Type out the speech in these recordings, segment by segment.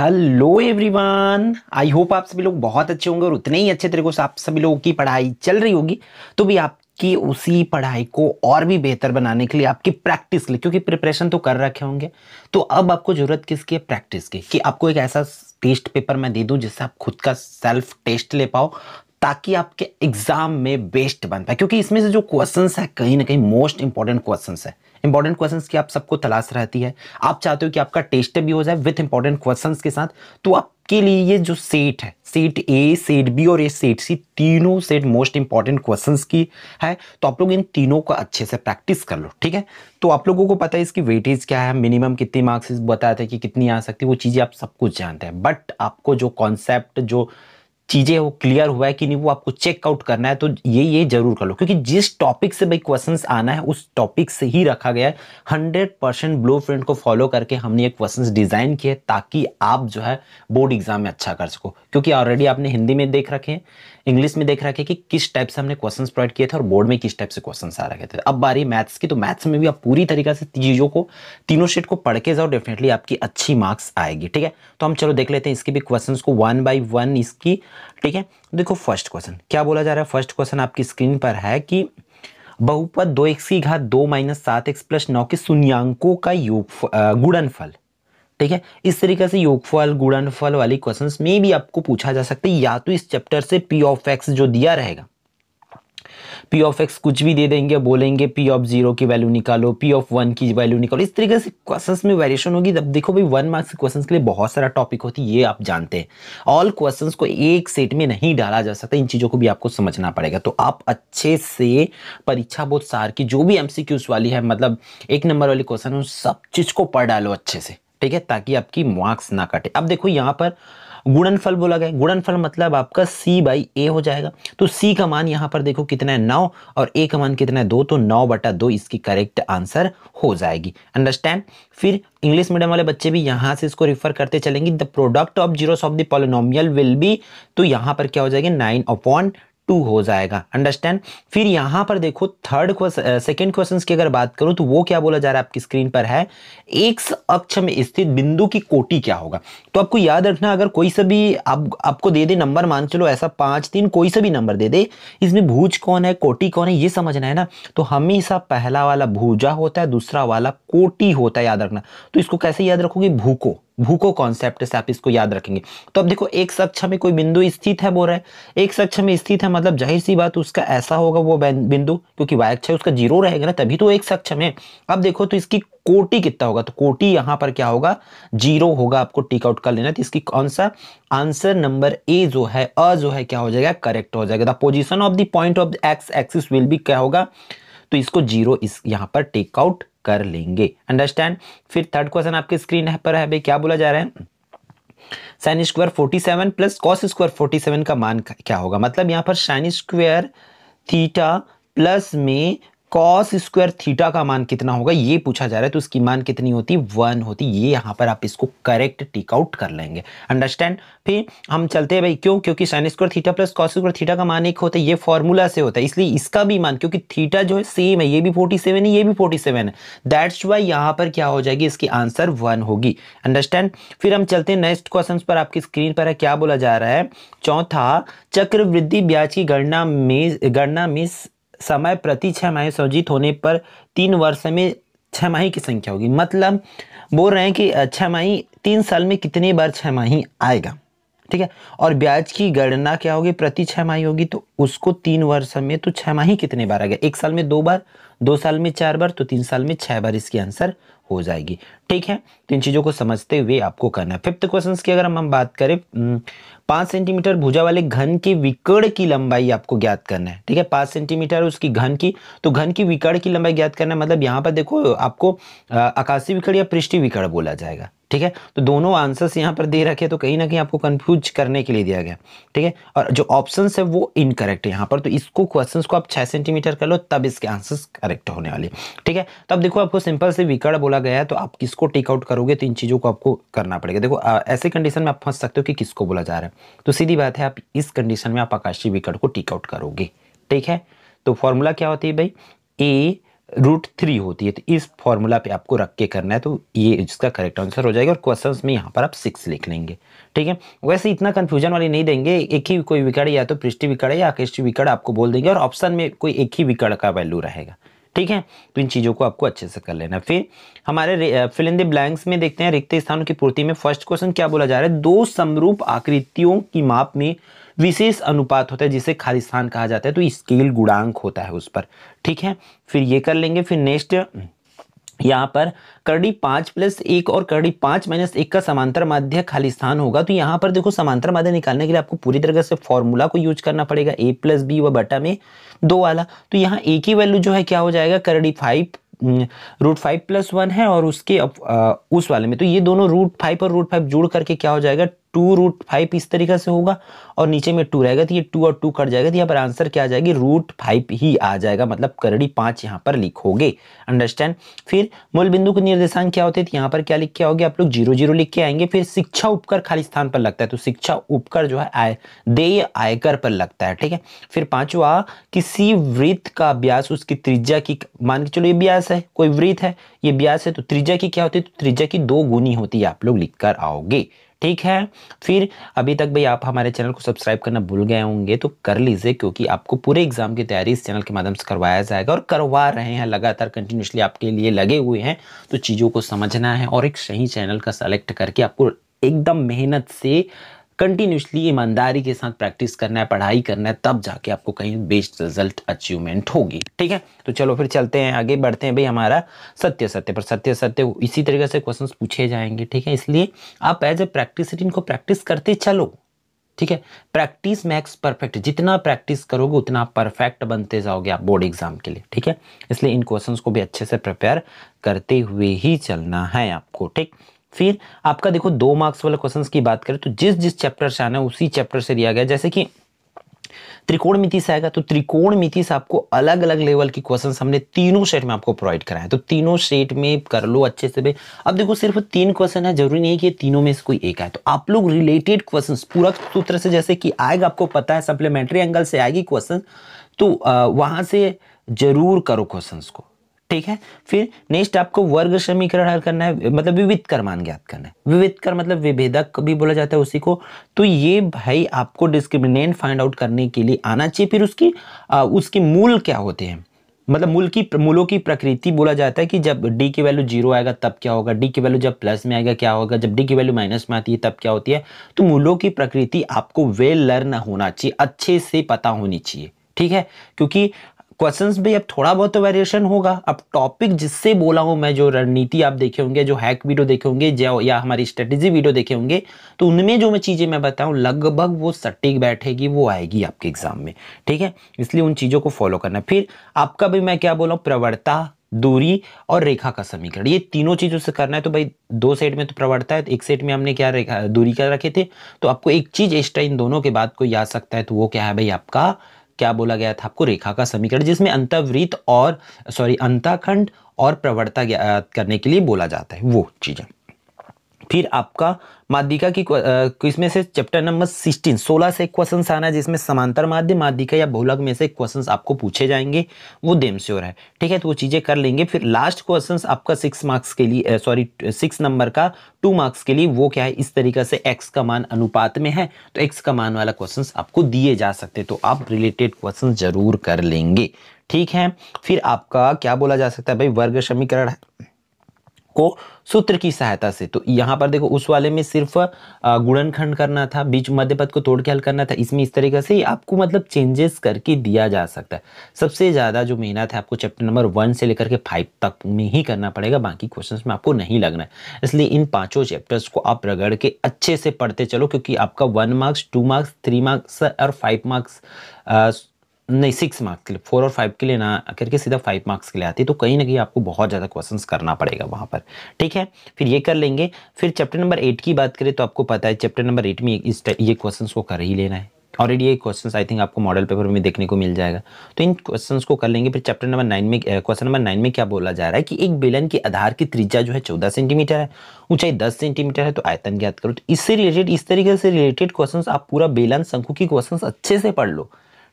hello everyone I hope आप सभी लोग बहुत अच्छे होंगे और उतने ही अच्छे तरीके से आप सभी लोगों की पढ़ाई चल रही होगी तो भी आपकी उसी पढ़ाई को और भी बेहतर बनाने के लिए आपकी प्रैक्टिस के लिए क्योंकि प्रिपरेशन तो कर रखे होंगे तो अब आपको ज़रूरत किसकी है प्रैक्टिस की कि आपको एक ऐसा टेस्ट पेपर मैं दे दूँ जिससे आप खुद का सेल्फ टेस्ट ले पाओ ताकि आपके एग्जाम में बेस्ट बन पाए क्योंकि इसमें से जो क्वेश्चन है कहीं ना कहीं मोस्ट इंपॉर्टेंट क्वेश्चन है इंपॉर्टेंट क्वेश्चंस की आप सबको तलाश रहती है आप चाहते हो कि आपका टेस्ट भी हो जाए विथ इंपॉर्टेंट क्वेश्चंस के साथ तो आपके लिए ये जो सेट है सेट ए सेट बी और ए सेट सी तीनों सेट मोस्ट इंपॉर्टेंट क्वेश्चंस की है तो आप लोग इन तीनों को अच्छे से प्रैक्टिस कर लो ठीक है तो आप लोगों को पता है इसकी वेटेज क्या है मिनिमम कितने मार्क्स बताया था कि कितनी आ सकती है वो चीज़ें आप सब कुछ जानते हैं बट आपको जो कॉन्सेप्ट जो चीज़ें वो क्लियर हुआ है कि नहीं वो आपको चेकआउट करना है तो ये ये जरूर कर लो क्योंकि जिस टॉपिक से भाई क्वेश्चन आना है उस टॉपिक से ही रखा गया है हंड्रेड परसेंट ब्लू प्रिंट को फॉलो करके हमने ये क्वेश्चन डिज़ाइन किए ताकि आप जो है बोर्ड एग्जाम में अच्छा कर सको क्योंकि ऑलरेडी आपने हिंदी में देख रखे हैं इंग्लिश में देख रखे कि किस टाइप से हमने क्वेश्चन प्रोवाइड किए थे और बोर्ड में किस टाइप से क्वेश्चन आ रखे थे अब बारी मैथ्स की तो मैथ्स में भी आप पूरी तरीके से चीज़ों को तीनों शीट को पढ़ के जाओ डेफिनेटली आपकी अच्छी मार्क्स आएगी ठीक है तो हम चलो देख लेते हैं इसके भी क्वेश्चन को वन बाई वन इसकी ठीक है देखो फर्स्ट क्वेश्चन क्या बोला जा रहा है फर्स्ट क्वेश्चन आपकी स्क्रीन पर है कि बहुपद दो एक्स की घात दो माइनस सात एक्स प्लस नौ के शून्यंकों का योग गुणनफल ठीक है इस तरीके से योगफल गुणनफल वाली क्वेश्चंस में भी आपको पूछा जा सकता है या तो इस चैप्टर से पी ऑफ एक्स जो दिया रहेगा पी ऑफ एक्स कुछ भी दे देंगे बोलेंगे पी ऑफ जीरो की वैल्यू निकालो पी ऑफ वन की वैल्यू निकालो इस तरीके से क्वेश्चंस में वेरिएशन होगी तब देखो भाई वन मार्क्स क्वेश्चंस के लिए बहुत सारा टॉपिक होती है ये आप जानते हैं ऑल क्वेश्चंस को एक सेट में नहीं डाला जा सकता इन चीज़ों को भी आपको समझना पड़ेगा तो आप अच्छे से परीक्षा बोध सार की जो भी एम वाली है मतलब एक नंबर वाली क्वेश्चन उन सब चीज़ को पढ़ डालो अच्छे से ठीक है ताकि आपकी मार्क्स ना कटे अब देखो यहाँ पर गुणनफल बोला गया गुणनफल मतलब आपका c बाई ए हो जाएगा तो c का मान यहाँ पर देखो कितना है नौ और a का मान कितना है दो तो नौ बटा दो इसकी करेक्ट आंसर हो जाएगी अंडरस्टैंड फिर इंग्लिश मीडियम वाले बच्चे भी यहाँ से इसको रिफर करते चलेंगे the product of zeros of the will be तो यहाँ पर क्या हो जाएगा नाइन अपॉन टू हो जाएगा अंडरस्टैंड फिर यहां पर देखो थर्ड सेकेंड क्वेश्चन की अगर बात करूं तो वो क्या बोला जा रहा है आपकी स्क्रीन पर है एक अक्ष में स्थित बिंदु की कोटि क्या होगा तो आपको याद रखना अगर कोई सा भी आप, आपको दे दे नंबर मान चलो ऐसा पांच तीन कोई सा भी नंबर दे दे इसमें भूज कौन है कोटि कौन है ये समझना है ना तो हमेशा पहला वाला भूजा होता है दूसरा वाला कोटि होता है याद रखना तो इसको कैसे याद रखोगे भूको भूको कॉन्सेप्ट से आप इसको याद रखेंगे तो अब देखो एक सक्ष में कोई बिंदु स्थित है बोल रहे एक सक्ष में स्थित है मतलब जाहिर सी बात उसका ऐसा होगा वो बिंदु क्योंकि वाय अक्षा उसका जीरो रहेगा ना तभी तो एक सक्ष में अब देखो तो इसकी कोटि कितना होगा तो कोटि यहाँ पर क्या होगा जीरो होगा आपको टिक आउट कर लेना तो इसकी कौन सा आंसर नंबर ए जो है अ जो है क्या हो जाएगा करेक्ट हो जाएगा the position of the point of the X axis will be क्या होगा तो इसको जीरो इस यहां पर टेक आउट कर लेंगे अंडरस्टैंड फिर थर्ड क्वेश्चन आपके स्क्रीन पर है भाई क्या बोला जा रहा है sine square forty seven plus cos square forty seven का मान क्या होगा मतलब यहाँ पर साइन स्क्वायर थीटा प्लस में कॉस स्क्वायर थीटा का मान कितना होगा ये पूछा जा रहा है तो उसकी मान कितनी होती वन होती ये यहाँ पर आप इसको करेक्ट टिक आउट कर लेंगे अंडरस्टैंड फिर हम चलते हैं भाई क्यों क्योंकि sine square theta plus cos square theta का मान एक होता है ये फॉर्मूला से होता है इसलिए इसका भी मान क्योंकि थीटा जो है सेम है ये भी फोर्टी सेवन है ये भी फोर्टी सेवन है दैट्स वाई यहाँ पर क्या हो जाएगी इसकी आंसर वन होगी अंडरस्टैंड फिर हम चलते हैं नेक्स्ट क्वेश्चन पर आपकी स्क्रीन पर है क्या बोला जा रहा है चौथा चक्रवृद्धि ब्याज की गणना में गणना में समय प्रति छः माह सर्जित होने पर तीन वर्ष में छः माह की संख्या होगी मतलब बोल रहे हैं कि छः माह तीन साल में कितनी बार छः माह आएगा ठीक है और ब्याज की गणना क्या होगी प्रति छः माह होगी तो उसको तीन वर्ष में तो छः माह कितने बार आएगा एक साल में दो बार दो साल में चार बार तो तीन साल में छह बार इसकी आंसर हो जाएगी ठीक है तो इन चीज़ों को समझते हुए आपको करना है फिफ्थ क्वेश्चन की अगर हम हम बात करें पांच सेंटीमीटर भुजा वाले घन की विकर्ण की लंबाई आपको ज्ञात करना है ठीक है पांच सेंटीमीटर उसकी घन की तो घन की विकर्ण की लंबाई ज्ञात करना है मतलब यहाँ पर देखो आपको आकाशीय विकर्ण या पृष्ठीय विकर्ण बोला जाएगा ठीक है तो दोनों आंसर्स यहाँ पर दे रखे तो कहीं ना कहीं आपको कंफ्यूज करने के लिए दिया गया ठीक है और जो ऑप्शन है वो इनकरेक्ट है यहाँ पर तो इसको क्वेश्चन को आप छह सेंटीमीटर कर लो तब इसके आंसर्स करेक्ट होने वाली ठीक है तो अब देखो आपको सिंपल से विकर्ण बोला गया है तो आप किसको टेकआउट करोगे तो इन चीज़ों को आपको करना पड़ेगा देखो ऐसे कंडीशन में आप फंस सकते हो कि किसको बोला जा रहा है तो सीधी बात है आप इस कंडीशन में आप आकाशीय विकर्ण को टेकआउट करोगे ठीक है तो फॉर्मूला क्या होती है भाई ए रूट थ्री होती है तो इस फॉर्मूला पे आपको रख के करना है तो ये इसका करेक्ट आंसर हो जाएगा और क्वेश्चंस में यहाँ पर आप सिक्स लिख लेंगे ठीक है वैसे इतना कंफ्यूजन वाली नहीं देंगे एक ही कोई विकड़ या तो पृष्ठी विकड़ या आकृष्टि विकड़ आपको बोल देंगे और ऑप्शन में कोई एक ही विकड़ का वैल्यू रहेगा ठीक है तो इन चीज़ों को आपको अच्छे से कर लेना फिर हमारे फिल इन द ब्लैंक्स में देखते हैं रिक्त स्थानों की पूर्ति में फर्स्ट क्वेश्चन क्या बोला जा रहा है दो समरूप आकृतियों की माप में विशेष अनुपात होता है जिसे स्थान कहा जाता है तो स्केल गुणांक होता है उस पर ठीक है फिर ये कर लेंगे फिर नेक्स्ट यहाँ पर करड़ी पाँच प्लस एक और करड़ी पाँच माइनस एक का समांतर माध्य खाली स्थान होगा तो यहाँ पर देखो समांतर माध्य निकालने के लिए आपको पूरी तरह से फॉर्मूला को यूज करना पड़ेगा ए प्लस बी व बटा में दो वाला तो यहाँ ए की वैल्यू जो है क्या हो जाएगा करड़ी five root five plus one है और उसके अप, आ, उस वाले में तो ये दोनों रूट फाइव और रूट फाइव जोड़ करके क्या हो जाएगा टू रूट फाइव इस तरीके से होगा और नीचे में टू रहेगा तो ये टू और टू कट जाएगा तो यहाँ पर आंसर क्या आ जाएगी रूट फाइव ही आ जाएगा मतलब करड़ी पाँच यहाँ पर लिखोगे अंडरस्टैंड फिर मूल बिंदु के निर्देशांक क्या होते थे तो यहाँ पर क्या लिख के आओगे आप लोग जीरो जीरो लिख के आएंगे फिर शिक्षा उपकर खाली स्थान पर लगता है तो शिक्षा उपकर जो है आय देय आयकर पर लगता है ठीक है फिर पाँचवा किसी वृत्त का अभ्यास उसकी त्रिज्या की मान के चलो ये ब्यास है कोई वृत्त है ये ब्यास है तो त्रिज्या की क्या होती है तो त्रिज्या की दो गुनी होती है आप लोग लिख कर आओगे ठीक है फिर अभी तक भाई आप हमारे चैनल को सब्सक्राइब करना भूल गए होंगे तो कर लीजिए क्योंकि आपको पूरे एग्जाम की तैयारी इस चैनल के माध्यम से करवाया जाएगा और करवा रहे हैं लगातार कंटिन्यूसली आपके लिए लगे हुए हैं तो चीज़ों को समझना है और एक सही चैनल का सेलेक्ट करके आपको एकदम मेहनत से कंटिन्यूसली ईमानदारी के साथ प्रैक्टिस करना है पढ़ाई करना है तब जाके आपको कहीं बेस्ट रिजल्ट अचीवमेंट होगी ठीक है तो चलो फिर चलते हैं आगे बढ़ते हैं भाई हमारा सत्य सत्य पर सत्य सत्य इसी तरीके से क्वेश्चन पूछे जाएंगे ठीक है इसलिए आप एज ए प्रैक्टिस इनको प्रैक्टिस करते चलो ठीक है प्रैक्टिस मैक्स परफेक्ट जितना प्रैक्टिस करोगे उतना परफेक्ट बनते जाओगे आप बोर्ड एग्जाम के लिए ठीक है इसलिए इन क्वेश्चंस को भी अच्छे से प्रिपेयर करते हुए ही चलना है आपको ठीक फिर आपका देखो दो मार्क्स वाले क्वेश्चंस की बात करें तो जिस जिस चैप्टर से आना उसी चैप्टर से लिया गया जैसे कि त्रिकोण मिति से आएगा तो त्रिकोण मिति से आपको अलग अलग लेवल के क्वेश्चन हमने तीनों सेट में आपको प्रोवाइड कराए तो तीनों सेट में कर लो अच्छे से भी अब देखो सिर्फ तीन क्वेश्चन है जरूरी नहीं है कि तीनों में से कोई एक है तो आप लोग रिलेटेड क्वेश्चन पूरा सूत्र से जैसे कि आएगा आपको पता है सप्लीमेंट्री एंगल से आएगी क्वेश्चन तो वहां से जरूर करो क्वेश्चन को ठीक है फिर नेक्स्ट आपको वर्ग समीकरण हल करना है मतलब विविध कर मान ज्ञात करना है विविध कर मतलब विभेदक भी बोला जाता है उसी को तो ये भाई आपको डिस्क्रिमिनेंट फाइंड आउट करने के लिए आना चाहिए फिर उसकी आ, उसकी मूल क्या होते हैं मतलब मूल की मूलों की प्रकृति बोला जाता है कि जब डी की वैल्यू जीरो आएगा तब क्या होगा डी की वैल्यू जब प्लस में आएगा क्या होगा जब डी की वैल्यू माइनस में आती है तब क्या होती है तो मूलों की प्रकृति आपको वेल लर्न होना चाहिए अच्छे से पता होनी चाहिए ठीक है क्योंकि क्वेश्चंस भी अब थोड़ा बहुत वेरिएशन तो होगा अब टॉपिक जिससे बोला हूँ मैं जो रणनीति आप देखे होंगे जो हैक वीडियो देखे होंगे या हमारी स्ट्रेटेजी वीडियो देखे होंगे तो उनमें जो मैं चीज़ें मैं बताऊँ लगभग वो सटीक बैठेगी वो आएगी आपके एग्जाम में ठीक है इसलिए उन चीज़ों को फॉलो करना फिर आपका भी मैं क्या बोला हूँ दूरी और रेखा का समीकरण ये तीनों चीज़ों से करना है तो भाई दो सेट में तो प्रवर्ता है तो एक सेट में हमने क्या रेखा दूरी का रखे थे तो आपको एक चीज़ एक्स्ट्रा इन दोनों के बाद कोई आ सकता है तो वो क्या है भाई आपका क्या बोला गया था आपको रेखा का समीकरण जिसमें अंतवृत्त और सॉरी अंताखंड और प्रवर्ता करने के लिए बोला जाता है वो चीज़ें फिर आपका माध्यिका की इसमें से चैप्टर नंबर सिक्सटीन सोलह से क्वेश्चन आना है जिसमें समांतर माध्य माध्यिका या बहुलक में से क्वेश्चन आपको पूछे जाएंगे वो देम श्योर है ठीक है तो वो चीज़ें कर लेंगे फिर लास्ट क्वेश्चन आपका सिक्स मार्क्स के लिए सॉरी सिक्स नंबर का टू मार्क्स के लिए वो क्या है इस तरीका से एक्स का मान अनुपात में है तो एक्स का मान वाला क्वेश्चन आपको दिए जा सकते तो आप रिलेटेड क्वेश्चन जरूर कर लेंगे ठीक है फिर आपका क्या बोला जा सकता है भाई वर्ग समीकरण को सूत्र की सहायता से तो यहाँ पर देखो उस वाले में सिर्फ गुणनखंड करना था बीच मध्य पद को तोड़ के हल करना था इसमें इस तरीके से आपको मतलब चेंजेस करके दिया जा सकता है सबसे ज़्यादा जो मेहनत है आपको चैप्टर नंबर वन से लेकर के फाइव तक में ही करना पड़ेगा बाकी क्वेश्चन में आपको नहीं लगना है इसलिए इन पाँचों चैप्टर्स को आप रगड़ के अच्छे से पढ़ते चलो क्योंकि आपका one marks two marks three marks और फाइव मार्क्स नहीं सिक्स मार्क्स के लिए फोर और फाइव के लिए ना करके सीधा फाइव मार्क्स के लिए आती है तो कहीं ना कहीं आपको बहुत ज़्यादा क्वेश्चन करना पड़ेगा वहाँ पर ठीक है फिर ये कर लेंगे फिर चैप्टर नंबर एट की बात करें तो आपको पता है चैप्टर नंबर एट में इस ये क्वेश्चन को कर ही लेना है ऑलरेडी ये क्वेश्चन आई थिंक आपको मॉडल पेपर में देखने को मिल जाएगा तो इन क्वेश्चन को कर लेंगे फिर चैप्टर नंबर नाइन में क्वेश्चन नंबर नाइन में क्या बोला जा रहा है कि एक बेलन के आधार की त्रिज्या जो है चौदह सेंटीमीटर है ऊंचाई दस सेंटीमीटर है तो आयतन ज्ञात करो तो इससे रिलेटेड इस तरीके से रिलेटेड क्वेश्चन आप पूरा बेलन शंकु की क्वेश्चन अच्छे से पढ़ लो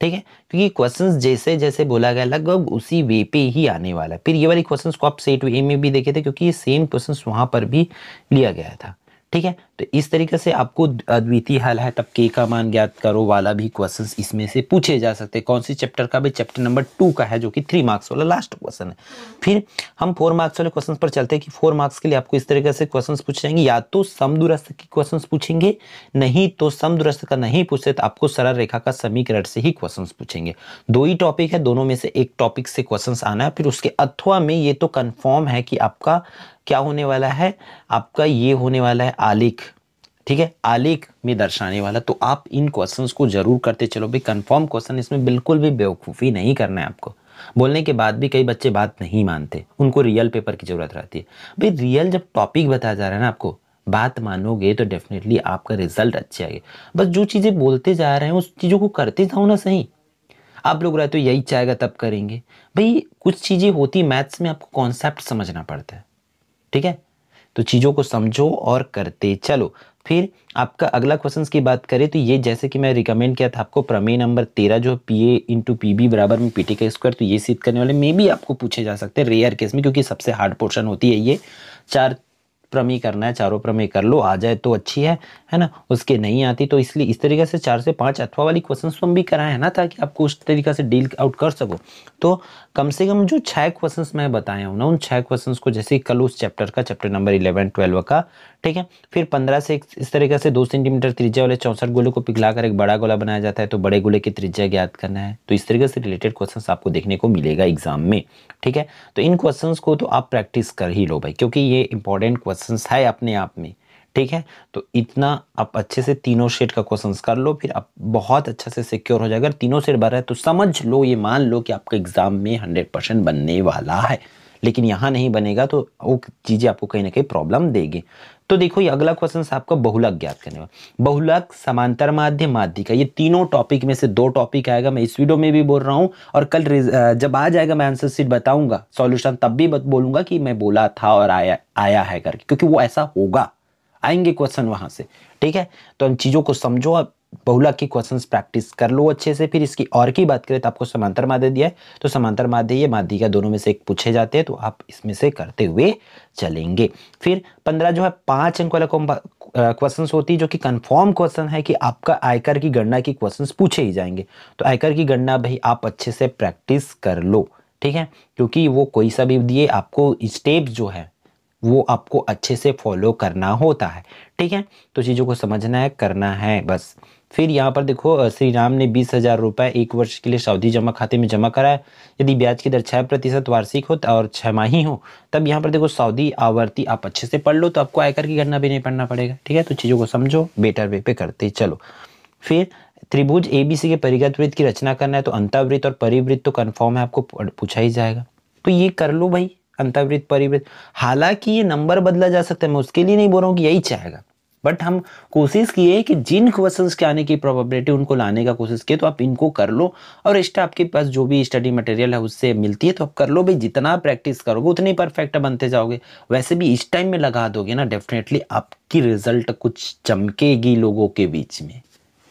ठीक है क्योंकि क्वेश्चंस जैसे जैसे बोला गया लगभग उसी वे पे ही आने वाला है फिर ये वाले क्वेश्चंस को आप सेट वे में भी देखे थे क्योंकि ये सेम क्वेश्चंस वहाँ पर भी लिया गया था ठीक है तो इस तरीके से आपको अद्वितीय हल है तब के का मान ज्ञात करो वाला भी क्वेश्चन इसमें से पूछे जा सकते हैं कौन सी चैप्टर का भी चैप्टर नंबर टू का है जो कि थ्री मार्क्स वाला लास्ट क्वेश्चन है फिर हम फोर मार्क्स वाले क्वेश्चन पर चलते हैं कि फोर मार्क्स के लिए आपको इस तरीके से क्वेश्चन पूछे जाएंगे या तो समदूरस्थ के क्वेश्चन पूछेंगे नहीं तो समदूरस्थ का नहीं पूछते तो आपको सरल रेखा का समीकरण से ही क्वेश्चन पूछेंगे दो ही टॉपिक है दोनों में से एक टॉपिक से क्वेश्चन आना है फिर उसके अथवा में ये तो कन्फर्म है कि आपका क्या होने वाला है आपका ये होने वाला है आलेख ठीक है आलेख में दर्शाने वाला तो आप इन क्वेश्चंस को जरूर करते चलो भाई कंफर्म क्वेश्चन इसमें बिल्कुल भी बेवकूफ़ी नहीं करना है आपको बोलने के बाद भी कई बच्चे बात नहीं मानते उनको रियल पेपर की ज़रूरत रहती है भाई रियल जब टॉपिक बताया जा रहा है ना आपको बात मानोगे तो डेफिनेटली आपका रिजल्ट अच्छे आएगा बस जो चीज़ें बोलते जा रहे हैं उस चीज़ों को करते जाओ ना सही आप लोग रहते हो यही चाहेगा तब करेंगे भाई कुछ चीज़ें होती मैथ्स में आपको कॉन्सेप्ट समझना पड़ता है ठीक है तो चीज़ों को समझो और करते चलो फिर आपका अगला क्वेश्चन की बात करें तो ये जैसे कि मैं रिकमेंड किया था आपको प्रमेय नंबर तेरह जो P A into P B बराबर में पी टी का स्क्वायर तो ये सीध करने वाले मे भी आपको पूछे जा सकते हैं रेयर केस में क्योंकि सबसे हार्ड पोर्शन होती है ये चार प्रमी करना है चारों प्रमेय कर लो आ जाए तो अच्छी है है ना उसके नहीं आती तो इसलिए इस तरीके से चार से पांच अथवा वाली क्वेश्चन तुम भी कराए हैं ना ताकि आपको उस तरीके से डील आउट कर सको तो कम से कम जो छः क्वेश्चन मैं बताया हूँ ना उन छः क्वेश्चन को जैसे कल उस चैप्टर का चैप्टर नंबर इलेवन ट्वेल्व का ठीक है फिर पंद्रह से इस तरीके से दो सेंटीमीटर त्रिज्या वाले चौंसठ गोले को पिघलाकर एक बड़ा गोला बनाया जाता है तो बड़े गोले की त्रिज्या ज्ञात करना है तो इस तरीके से रिलेटेड क्वेश्चन आपको देखने को मिलेगा एग्जाम में ठीक है तो इन क्वेश्चन को तो आप प्रैक्टिस कर ही लो भाई क्योंकि ये इंपॉर्टेंट क्वेश्चन क्वेश्चंस है अपने आप में ठीक है तो इतना आप अच्छे से तीनों सेट का क्वेश्चन कर लो फिर आप बहुत अच्छा से सिक्योर हो जाएगा अगर तीनों सेट भर रहा है तो समझ लो ये मान लो कि आपका एग्जाम में हंड्रेड परसेंट बनने वाला है लेकिन यहाँ नहीं बनेगा तो वो चीज़ें आपको कहीं ना कहीं प्रॉब्लम देगी तो देखो ये अगला क्वेश्चन आपका बहुलक ज्ञात करने का बहुलक समांतर माध्य माध्यिका ये तीनों टॉपिक में से दो टॉपिक आएगा मैं इस वीडियो में भी बोल रहा हूँ और कल जब आ जाएगा मैं आंसर सीट बताऊंगा सॉल्यूशन तब भी बोलूंगा कि मैं बोला था और आया आया है करके क्योंकि वो ऐसा होगा आएंगे क्वेश्चन वहाँ से ठीक है तो इन चीज़ों को समझो आप बहुला की क्वेश्चंस प्रैक्टिस कर लो अच्छे से फिर इसकी और की बात करें तो आपको समांतर माध्य दिया है तो समांतर माध्य ये का दोनों में से एक पूछे जाते हैं तो आप इसमें से करते हुए चलेंगे फिर पंद्रह जो है पाँच अंक वाला क्वेश्चन होती है जो कि कंफर्म क्वेश्चन है कि आपका आयकर की गणना की क्वेश्चन पूछे ही जाएंगे तो आयकर की गणना भाई आप अच्छे से प्रैक्टिस कर लो ठीक है क्योंकि वो कोई सा भी दिए आपको स्टेप जो है वो आपको अच्छे से फॉलो करना होता है ठीक है तो चीज़ों को समझना है करना है बस फिर यहाँ पर देखो श्री राम ने बीस हज़ार रुपये एक वर्ष के लिए सावधि जमा खाते में जमा कराया यदि ब्याज की दर छः प्रतिशत वार्षिक हो और छमाही हो तब यहाँ पर देखो सावधि आवर्ती आप अच्छे से पढ़ लो तो आपको आयकर की गणना भी नहीं पढ़ना पड़ेगा ठीक है तो चीज़ों को समझो बेटर वे पे करते चलो फिर त्रिभुज ए बी सी के परिगत वृत्त की रचना करना है तो अंतावृत्त और परिवृत्त तो कन्फर्म है आपको पूछा ही जाएगा तो ये कर लो भाई अंतर्वृत्त परिवृत्त हालांकि ये नंबर बदला जा सकता है मैं उसके लिए नहीं बोल रहा हूँ कि यही चाहेगा बट हम कोशिश किए कि जिन क्वेश्चंस के आने की प्रोबेबिलिटी उनको लाने का कोशिश किए तो आप इनको कर लो और एक्स्ट्रा आपके पास जो भी स्टडी मटेरियल है उससे मिलती है तो आप कर लो भाई जितना प्रैक्टिस करोगे उतने परफेक्ट बनते जाओगे वैसे भी इस टाइम में लगा दोगे ना डेफिनेटली आपकी रिजल्ट कुछ चमकेगी लोगों के बीच में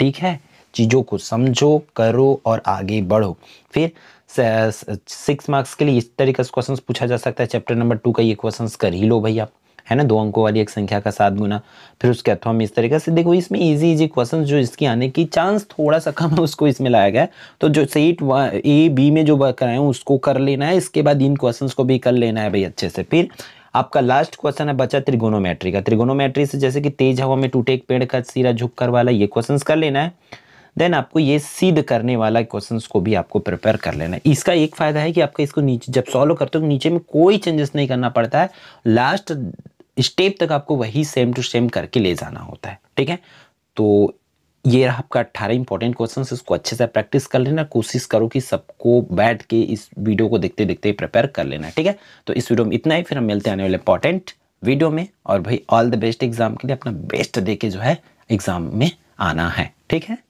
ठीक है चीज़ों को समझो करो और आगे बढ़ो फिर सिक्स मार्क्स uh, के लिए इस तरीके से क्वेश्चन पूछा जा सकता है चैप्टर नंबर टू का ये क्वेश्चन कर ही लो भैया है ना दो अंकों वाली एक संख्या का सात गुना फिर उसके अथवा तो इस तरीके से देखो इसमें इजी इजी क्वेश्चन जो इसकी आने की चांस थोड़ा सा कम है उसको इसमें लाया गया है तो जो सीट ए बी में जो कराए उसको कर लेना है इसके बाद इन क्वेश्चन को भी कर लेना है भाई अच्छे से फिर आपका लास्ट क्वेश्चन है बचा त्रिगोनोमेट्री का त्रिगोनोमेट्री से जैसे कि तेज हवा में टूटे एक पेड़ का सीरा झुक कर वाला ये क्वेश्चन कर लेना है देन आपको ये सीध करने वाला क्वेश्चन को भी आपको प्रिपेयर कर लेना है इसका एक फ़ायदा है कि आपका इसको नीचे जब सॉल्व करते हो नीचे में कोई चेंजेस नहीं करना पड़ता है लास्ट स्टेप तक आपको वही सेम टू सेम करके ले जाना होता है ठीक है तो ये रहा आपका अट्ठारह इंपॉर्टेंट क्वेश्चन इसको अच्छे से प्रैक्टिस कर लेना कोशिश करो कि सबको बैठ के इस वीडियो को देखते देखते प्रिपेयर कर लेना ठीक है तो इस वीडियो में इतना ही फिर हम मिलते आने वाले इंपॉर्टेंट वीडियो में और भाई ऑल द बेस्ट एग्जाम के लिए अपना बेस्ट दे के जो है एग्जाम में आना है ठीक है